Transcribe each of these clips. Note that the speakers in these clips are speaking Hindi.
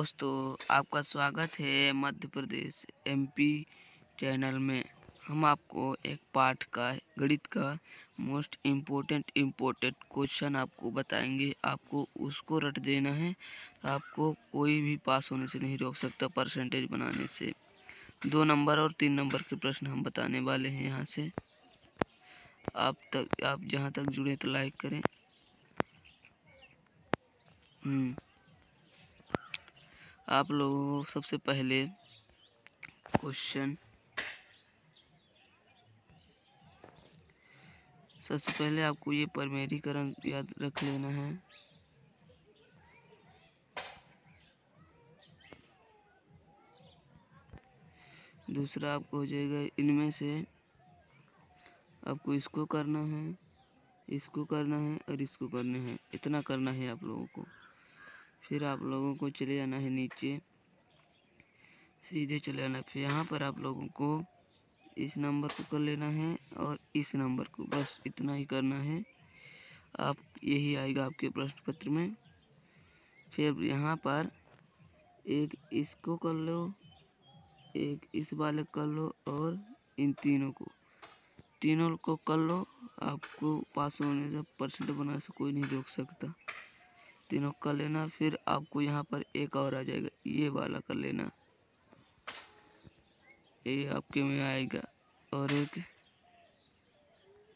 दोस्तों आपका स्वागत है मध्य प्रदेश एमपी चैनल में हम आपको एक पाठ का गणित का मोस्ट इम्पोर्टेंट इम्पोर्टेंट क्वेश्चन आपको बताएंगे आपको उसको रट देना है आपको कोई भी पास होने से नहीं रोक सकता परसेंटेज बनाने से दो नंबर और तीन नंबर के प्रश्न हम बताने वाले हैं यहाँ से आप तक आप जहाँ तक जुड़े तो लाइक करें हम्म आप लोगों को सबसे पहले क्वेश्चन सबसे पहले आपको ये परमेरीकरण याद रख लेना है दूसरा आपको हो जाएगा इनमें से आपको इसको करना है इसको करना है और इसको करना है इतना करना है आप लोगों को फिर आप लोगों को चले जाना है नीचे सीधे चले जाना है फिर यहाँ पर आप लोगों को इस नंबर को कर लेना है और इस नंबर को बस इतना ही करना है आप यही आएगा आपके प्रश्न पत्र में फिर यहाँ पर एक इसको कर लो एक इस वाले कर लो और इन तीनों को तीनों को कर लो आपको पास होने से परसेंट बना से कोई नहीं रोक सकता तीनों कर लेना फिर आपको यहाँ पर एक और आ जाएगा ये वाला कर लेना ये आपके में आएगा और एक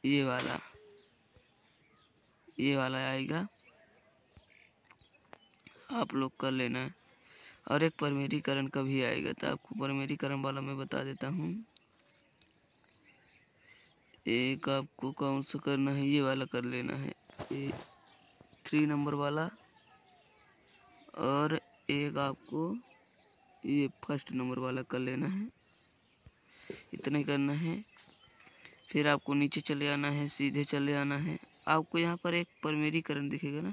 ये वाला ये वाला आएगा आप लोग कर लेना है और एक परमेरीकरण का भी आएगा तो आपको परमेरीकरण वाला मैं बता देता हूँ एक आपको कौन सा करना है ये वाला कर लेना है ये थ्री नंबर वाला और एक आपको ये फर्स्ट नंबर वाला कर लेना है इतने करना है फिर आपको नीचे चले आना है सीधे चले आना है आपको यहाँ पर एक परमेरीकरण दिखेगा ना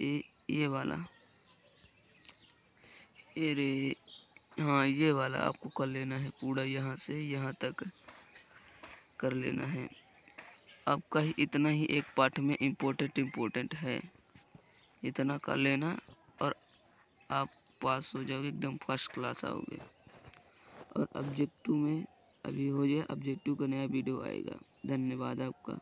ये ये वाला ये रे हाँ ये वाला आपको कर लेना है पूरा यहाँ से यहाँ तक कर लेना है आपका ही इतना ही एक पार्ट में इम्पोर्टेंट इम्पोर्टेंट है इतना कर लेना और आप पास हो जाओगे एकदम फर्स्ट क्लास आओगे और ऑब्जेक्ट टू में अभी हो जाए ऑब्जेक्ट टू का नया वीडियो आएगा धन्यवाद आपका